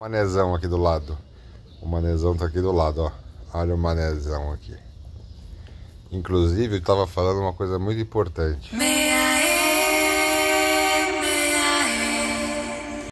manezão aqui do lado. O manezão tá aqui do lado, ó. Olha o manezão aqui. Inclusive, eu tava falando uma coisa muito importante. Meia